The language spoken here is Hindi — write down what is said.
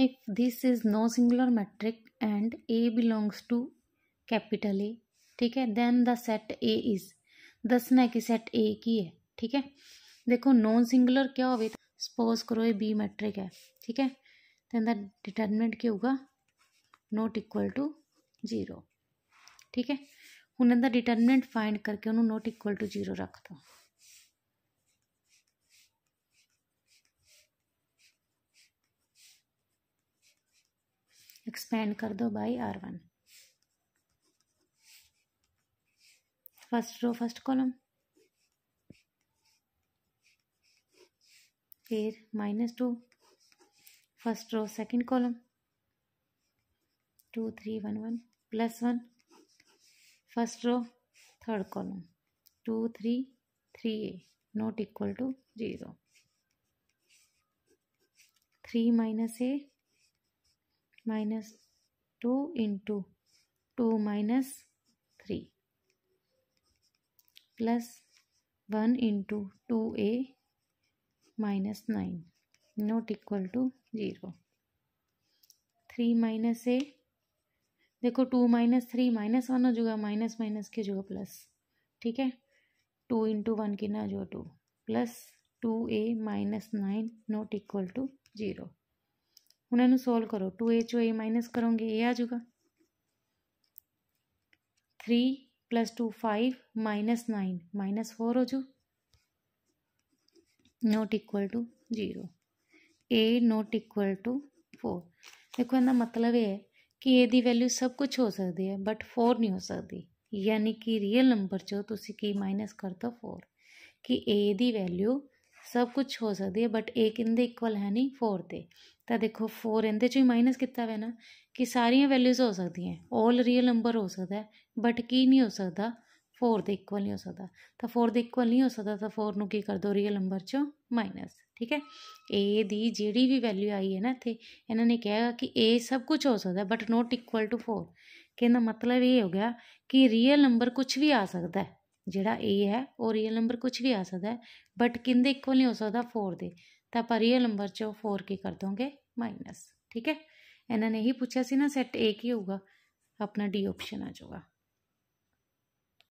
if this is no singular matrix and a belongs to capital a ठीक है then the set A is दस ना कि सेट ए की है ठीक है देखो नॉन सिंगुलर क्या हो सपोज करो ये बी मैट्रिक है ठीक है तो द डिटर्मिनेंट क्या होगा नॉट इक्वल टू जीरो ठीक है हूँ इनका डिटर्मिनेंट फाइंड करके उन्होंने नॉट इक्वल टू जीरो रख दो एक्सपेंड कर दो by R one first row first column फिर minus two first row second column two three one one plus one first row third column two three three A not equal to zero three minus A minus two into two minus three plus one into two A minus nine not equal to zero three minus A देखो two minus three minus one हो जुगा माइनस माइनस के जुगा प्लस ठीक है टू इंटू वन की ना जो two plus two A minus nine not equal to zero solve करो टू ए चो ए माइनस ਕਰੋਗੇ a आ जूगा three plus two five minus nine minus four हो जू not equal to zero A not equal to four देखो इनका मतलब है कि ए की वैल्यू सब कुछ हो सकती है बट फोर नहीं हो सकती यानी कि रियल नंबर चो तुम की माइनस कर दो फोर कि ए की वैल्यू ਸਭ ਕੁਝ ਹੋ ਸਕਦੀ ਹੈ ਬਟ ਇਹ ਕਿੰਦੇ ਇਕੁਅਲ ਹੈ ਨਹੀਂ 4 ਦੇ ਤਾਂ ਦੇਖੋ 4 ਇਹਦੇ ਚੋਂ ਹੀ ਮਾਈਨਸ ਕੀਤਾ ਹੋਇਆ ਨਾ ਕਿ ਸਾਰੀਆਂ ਵੈਲਿਊਜ਼ ਹੋ ਸਕਦੀਆਂ ਆਲ ਰੀਅਲ ਨੰਬਰ ਹੋ ਸਕਦਾ ਹੈ ਬਟ ਕੀ ਨਹੀਂ ਹੋ ਸਕਦਾ 4 ਦੇ ਇਕੁਅਲ ਨਹੀਂ ਹੋ ਸਕਦਾ ਤਾਂ 4 ਦੇ ਇਕੁਅਲ ਨਹੀਂ ਹੋ ਸਕਦਾ ਤਾਂ 4 ਨੂੰ ਕੀ ਕਰ ਦੋ ਰੀਅਲ ਨੰਬਰ ਚੋਂ ਮਾਈਨਸ ਠੀਕ ਹੈ a ਦੀ ਜਿਹੜੀ ਵੀ ਵੈਲਿਊ ਆਈ ਹੈ ਨਾ ਇੱਥੇ ਇਹਨਾਂ ਨੇ ਕਿਹਾ ਕਿ a ਸਭ ਕੁਝ ਹੋ ਸਕਦਾ ਬਟ ਨੋਟ ਇਕੁਅਲ ਟੂ 4 ਕਿੰਨਾ ਮਤਲਬ ਇਹ ਹੋ ਗਿਆ ਕਿ ਰੀਅਲ ਨੰਬਰ ਕੁਝ ਵੀ ਆ ਸਕਦਾ ਹੈ जोड़ा ए है वह रीयल नंबर कुछ भी आ सद बट कल नहीं हो सकता फोर दे तो आप रीयल नंबर चो फोर की कर दोगे माइनस ठीक है इन्होंने यही पूछा से ना सैट ए की होगा अपना डी ऑप्शन आ जाऊगा